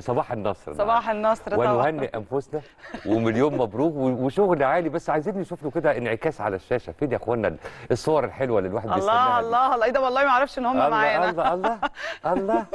صباح النصر صباح النصر طبعا ونهنئ انفسنا ومليون مبروك وشغل عالي بس عايزين نشوف له كده انعكاس على الشاشه فين يا اخوانا الصور الحلوه اللي الواحد بيستناها الله الله الله ايه ده والله ما اعرفش ان هم معانا الله الله الله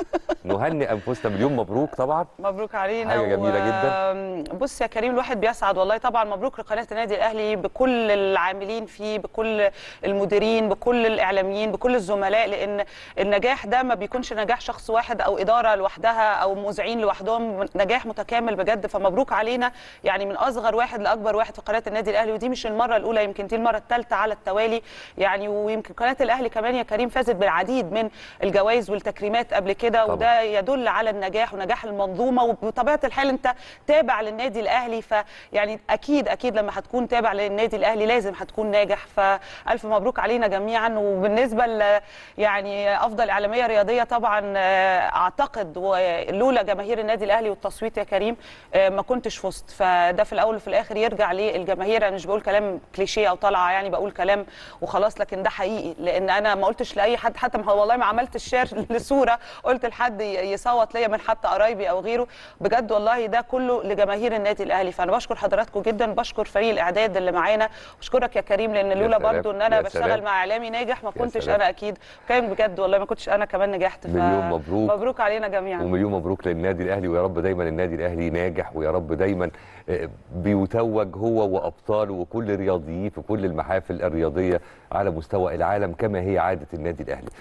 نهنئ انفسنا مليون مبروك طبعا مبروك علينا حاجه جميله و... جدا بص يا كريم الواحد بيسعد والله طبعا مبروك لقناه النادي الاهلي بكل العاملين فيه بكل المديرين بكل الاعلاميين بكل الزملاء لان النجاح ده ما بيكونش نجاح شخص واحد او اداره لوحدها او مذيعين لوحدها لوحدهم نجاح متكامل بجد فمبروك علينا يعني من اصغر واحد لاكبر واحد في قناه النادي الاهلي ودي مش المره الاولى يمكن دي المره الثالثه على التوالي يعني ويمكن قناه الاهلي كمان يا كريم فازت بالعديد من الجوائز والتكريمات قبل كده وده يدل على النجاح ونجاح المنظومه وبطبيعه الحال انت تابع للنادي الاهلي فيعني اكيد اكيد لما هتكون تابع للنادي الاهلي لازم هتكون ناجح فالف مبروك علينا جميعا وبالنسبه ل يعني افضل اعلاميه رياضيه طبعا آه، اعتقد ولولا جماهير النادي الاهلي والتصويت يا كريم آه، ما كنتش فزت فده في الاول وفي الاخر يرجع للجماهير انا مش بقول كلام كليشيه او طالعه يعني بقول كلام وخلاص لكن ده حقيقي لان انا ما قلتش لاي حد حتى ما والله ما عملت الشير لصوره قلت لحد يصوت ليا من حتى قرايبي او غيره بجد والله ده كله لجماهير النادي الاهلي فانا بشكر حضراتكم جدا بشكر فريق الاعداد اللي معانا بشكرك يا كريم لان لولا برضو ان انا بشتغل مع اعلامي ناجح ما كنتش انا اكيد كان بجد والله ما كنتش انا كمان نجحت ف... مليون مبروك مبروك علينا جميعا ومليون مبروك للنادي النادي الاهلي ويا رب دايما النادي الاهلي ناجح ويا رب دايما آه، بيتوج هو وابطاله وكل رياضييه في كل المحافل الرياضيه على مستوى العالم كما هي عاده النادي الاهلي